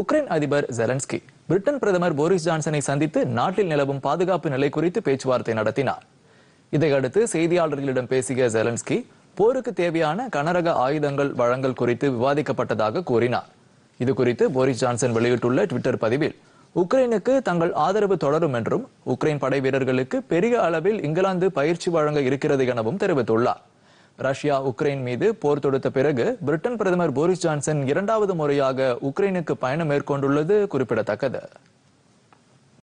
Ukraine அதிபர் Zelensky Britain பிரதமர் Boris ஜான்சனை சந்தித்து நாட்டில் நிலவும் பாதுகாப்பு நிலை குறித்து பேச்சுவார்த்தை நடத்தினார் இதையடுத்து செய்தியாளர்களிடம் பேசிய ஜெலன்ஸ்கி போருக்கு தேவையான கனரக ஆயுதங்கள் வழங்கல் குறித்து விவாதிக்கப்பட்டதாக கூறினார் இது குறித்து போரிஸ் ஜான்சன் வெளியிட்டுள்ள ட்விட்டர் பதிவில் உக்ரைனுக்கு தங்கள் ஆதரவு தொடரும் என்றும் உக்ரைன் படை வீரர்களுக்கு பெரிய அளவில் இங்கிலாந்து பயிற்சி வழங்க இருக்கிறது எனவும் தெரிவித்துள்ளார் ரஷ்யா உக்ரைன் மீது போர் தொடுத்த பிறகு பிரிட்டன் பிரதமர் போரிஸ் ஜான்சன் இரண்டாவது முறையாக உக்ரைனுக்கு பயணம் மேற்கொண்டுள்ளது குறிப்பிடத்தக்கது